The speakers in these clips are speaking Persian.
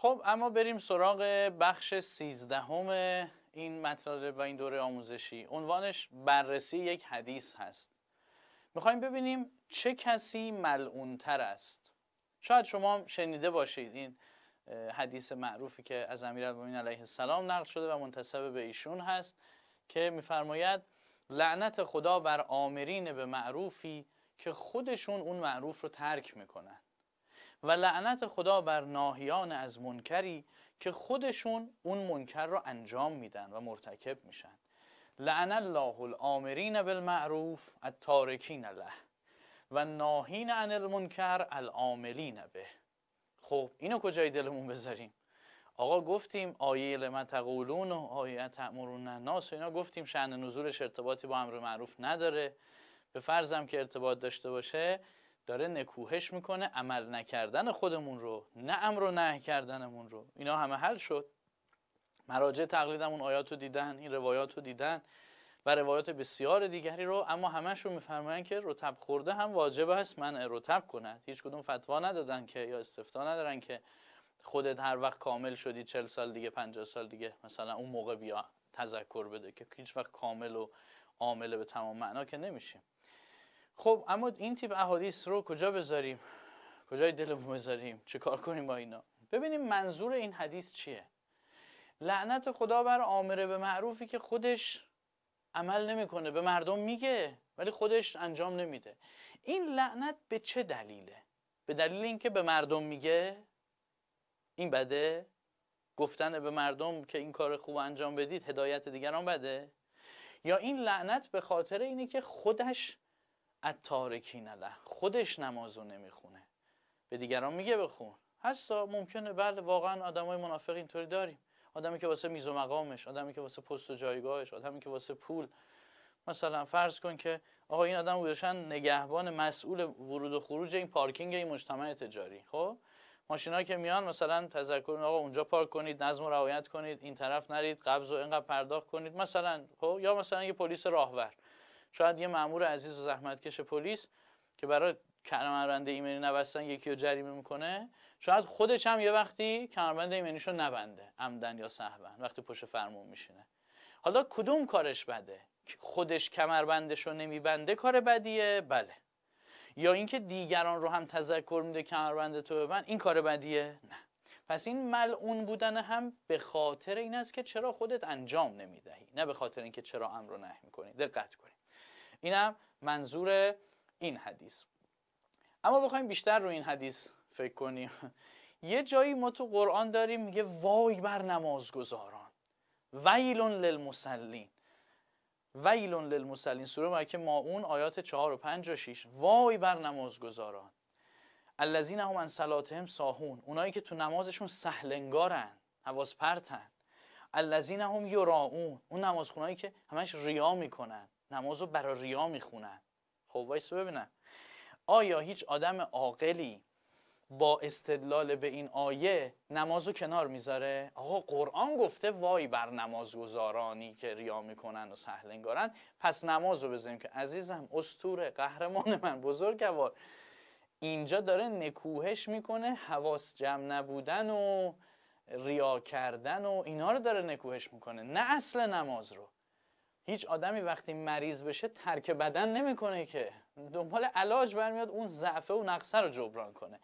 خب اما بریم سراغ بخش سیزدهم این مطالب و این دوره آموزشی عنوانش بررسی یک حدیث هست میخوایم ببینیم چه کسی ملعونتر است شاید شما شنیده باشید این حدیث معروفی که از امیرالمومنین علیه السلام نقل شده و منتسب به ایشون هست که میفرماید لعنت خدا بر آمرین به معروفی که خودشون اون معروف رو ترک میکنند و لعنت خدا بر ناهیان از منکری که خودشون اون منکر رو انجام میدن و مرتکب میشن لعن الله الامرین بالمعروف التارکین له و ناهین عن المنکر العاملین به خب اینو کجای دلمون بذاریم آقا گفتیم آیه لما تقولون و آیه تأمرون الناس و اینا گفتیم شأن نزولش ارتباطی با امر معروف نداره به فرضم که ارتباط داشته باشه داره نکوهش میکنه عمل نکردن خودمون رو نه امر و نه کردنمون رو اینا همه حل شد مراجع تقلیدمون آیات رو دیدن این روایات رو دیدن و روایات بسیار دیگری رو اما همشون میفرمایند که رتب خورده هم واجب است من رتب کند هیچ کدوم فتوا ندادن که یا استفتا ندارن که خودت هر وقت کامل شدی چل سال دیگه 50 سال دیگه مثلا اون موقع بیا تذکر بده که هیچ وقت کامل و عامل به تمام معنا که نمیشیم خب اما این تیپ احادیث رو کجا بذاریم کجای دلمون بذاریم چه کار کنیم با اینا ببینیم منظور این حدیث چیه لعنت خدا بر آمره به معروفی که خودش عمل نمیکنه به مردم میگه ولی خودش انجام نمیده این لعنت به چه دلیله به دلیل اینکه به مردم میگه این بده گفتن به مردم که این کار خوب انجام بدید هدایت دیگران بده یا این لعنت به خاطر اینه که خودش اتارکین نله خودش نماز نمیخونه به دیگران میگه بخون هستا ممکنه بله واقعا آدمای منافق اینطوری داریم آدمی که واسه میز و مقامش آدمی که واسه پست و جایگاهش آدمی که واسه پول مثلا فرض کن که آقا این آدم گذاشتن نگهبان مسئول ورود و خروج این پارکینگ این مجتمع تجاری خب ماشینا که میان مثلا تذکر آقا اونجا پارک کنید نظم و رعایت کنید این طرف نرید قبض و اینقدر پرداخت کنید مثلا خب یا مثلا یه پلیس راهور شاید یه مامور عزیز و زحمتکش پلیس که برای کمربند ایمنی نبستن یکی رو جریمه میکنه شاید خودش هم یه وقتی کمربند ایمنیشو نبنده عمدن یا سهوا وقتی پشت فرمون میشینه حالا کدوم کارش بده خودش کمربندش رو نمیبنده کار بدیه بله یا اینکه دیگران رو هم تذکر میده کمربند تو ببند این کار بدیه نه پس این ملعون بودن هم به خاطر این است که چرا خودت انجام نمیدهی نه به خاطر اینکه چرا امر رو نه میکنی دقت کنی اینم منظور این حدیث اما بخوایم بیشتر رو این حدیث فکر کنیم یه جایی ما تو قرآن داریم میگه وای بر نمازگزاران ویلون للمسلین ویلون للمسلین سوره مکه ماعون آیات 4 و 5 و 6 وای بر نمازگزاران الذین هم عن صلاتهم ساهون اونایی که تو نمازشون سهلنگارن حواس پرتن الذین هم یراون اون نمازخونایی که همش ریا میکنن نماز رو برا ریا میخونن خب وایس ببینم آیا هیچ آدم عاقلی با استدلال به این آیه نماز رو کنار میذاره آقا قرآن گفته وای بر نمازگزارانی که ریا میکنن و سهلنگارن پس نماز رو بذاریم که عزیزم استور قهرمان من بزرگوار اینجا داره نکوهش میکنه حواس جمع نبودن و ریا کردن و اینا رو داره نکوهش میکنه نه اصل نماز رو هیچ آدمی وقتی مریض بشه ترک بدن نمیکنه که دنبال علاج برمیاد اون ضعفه و نقصه رو جبران کنه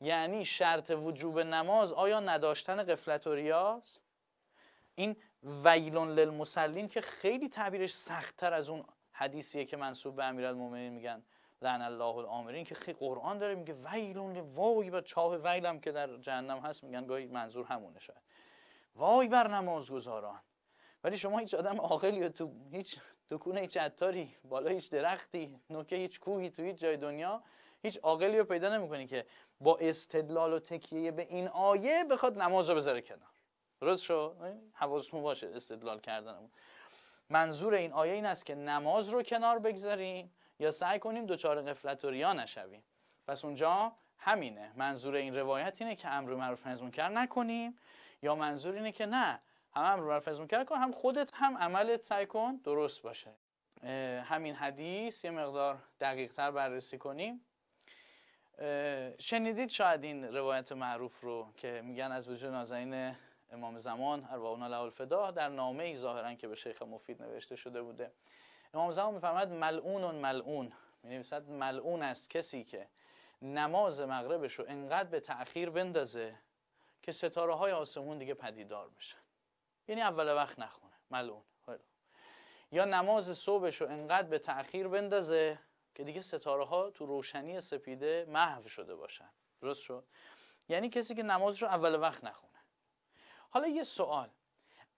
یعنی شرط وجوب نماز آیا نداشتن قفلت و ریاز این ویلون للمسلین که خیلی تعبیرش سختتر از اون حدیثیه که منصوب به امیرالمومنین میگن لعن الله الامرین که خیلی قرآن داره میگه ویلون وای بر چاه ویلم که در جهنم هست میگن گاهی منظور همونه شاید وای بر نمازگزاران ولی شما هیچ آدم عاقلی تو هیچ دکونه هیچ عطاری بالا هیچ درختی نوکه هیچ کوهی تو هیچ جای دنیا هیچ عاقلی رو پیدا نمیکنی که با استدلال و تکیه به این آیه بخواد نماز رو بذاره کنار درست شو حواستون باشه استدلال کردنمون منظور این آیه این است که نماز رو کنار بگذاریم یا سعی کنیم دوچار قفلت و ریا نشویم پس اونجا همینه منظور این روایت اینه که امر معروف نهی منکر نکنیم یا منظور اینه که نه هم امر کن هم خودت هم عملت سعی کن درست باشه همین حدیث یه مقدار دقیق تر بررسی کنیم شنیدید شاید این روایت معروف رو که میگن از وجود نازنین امام زمان ارواحنا له الفدا در نامه ای ظاهرا که به شیخ مفید نوشته شده بوده امام زمان میفرماید ملعون ملعون می نویسد ملعون است کسی که نماز مغربش رو انقدر به تأخیر بندازه که ستاره های آسمون دیگه پدیدار بشن یعنی اول وقت نخونه ملعون یا نماز صبحشو رو انقدر به تأخیر بندازه که دیگه ستاره ها تو روشنی سپیده محو شده باشن درست شد یعنی کسی که نمازشو اول وقت نخونه حالا یه سوال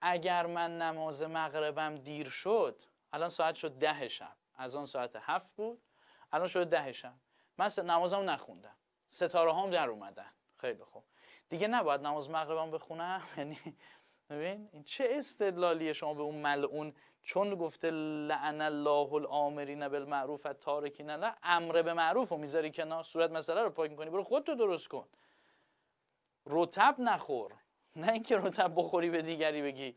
اگر من نماز مغربم دیر شد الان ساعت شد ده شب از آن ساعت هفت بود الان شد ده شب من نمازم نخوندم ستاره هم در اومدن خیلی خوب دیگه نباید نماز مغربم بخونم یعنی ببین این چه استدلالیه شما به اون ملعون چون گفته لعن الله الامرین بالمعروف تارکین نه امر به معروف رو میذاری کنار صورت مسئله رو پاک میکنی برو خودتو درست کن رتب نخور نه اینکه رتب بخوری به دیگری بگی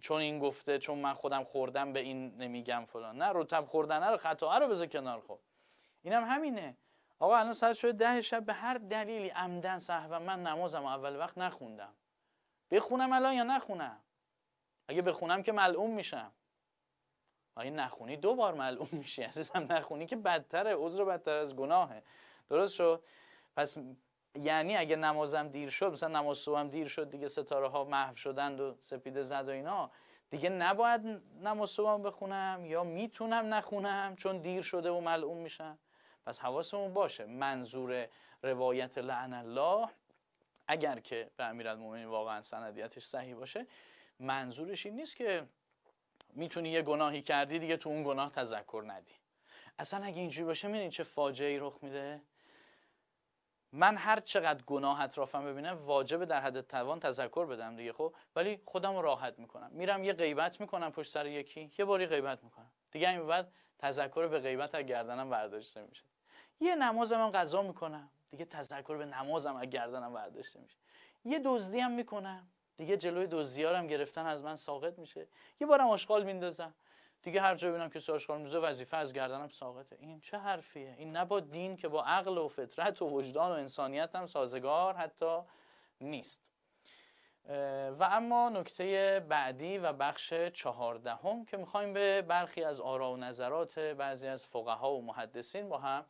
چون این گفته چون من خودم خوردم به این نمیگم فلان نه رتب خوردن رو خطا رو بذار کنار خب اینم همینه آقا الان ساعت شده ده شب به هر دلیلی عمدن سهوا من نمازم اول وقت نخوندم بخونم الان یا نخونم اگه بخونم که ملعون میشم آگه نخونی دو بار ملعون میشی عزیزم نخونی که بدتره عذر بدتر از گناهه درست شد پس یعنی اگه نمازم دیر شد مثلا نماز صبحم دیر شد دیگه ستاره ها محو شدند و سپیده زد و اینا دیگه نباید نماز صبحم بخونم یا میتونم نخونم چون دیر شده و ملعون میشم پس حواسمون باشه منظور روایت لعن الله اگر که به امیرالمومنین واقعا سندیتش صحیح باشه منظورش این نیست که میتونی یه گناهی کردی دیگه تو اون گناه تذکر ندی اصلا اگه اینجوری باشه میدونی چه فاجعه ای رخ میده من هر چقدر گناه اطرافم ببینم واجبه در حد توان تذکر بدم دیگه خب ولی خودم راحت میکنم میرم یه غیبت میکنم پشت سر یکی یه باری غیبت میکنم دیگه این بعد تذکر به غیبت از گردنم برداشته میشه یه نمازم هم قضا میکنم دیگه تذکر به نمازم از گردنم برداشته میشه یه دزدی هم میکنم دیگه جلوی دزدیارم گرفتن از من ساقط میشه یه بارم آشغال میندازم دیگه هر جا ببینم که آشغال میزه وظیفه از گردنم ساقطه این چه حرفیه این نه با دین که با عقل و فطرت و وجدان و انسانیت هم سازگار حتی نیست و اما نکته بعدی و بخش چهاردهم که میخوایم به برخی از آرا و نظرات بعضی از فقها و محدثین با هم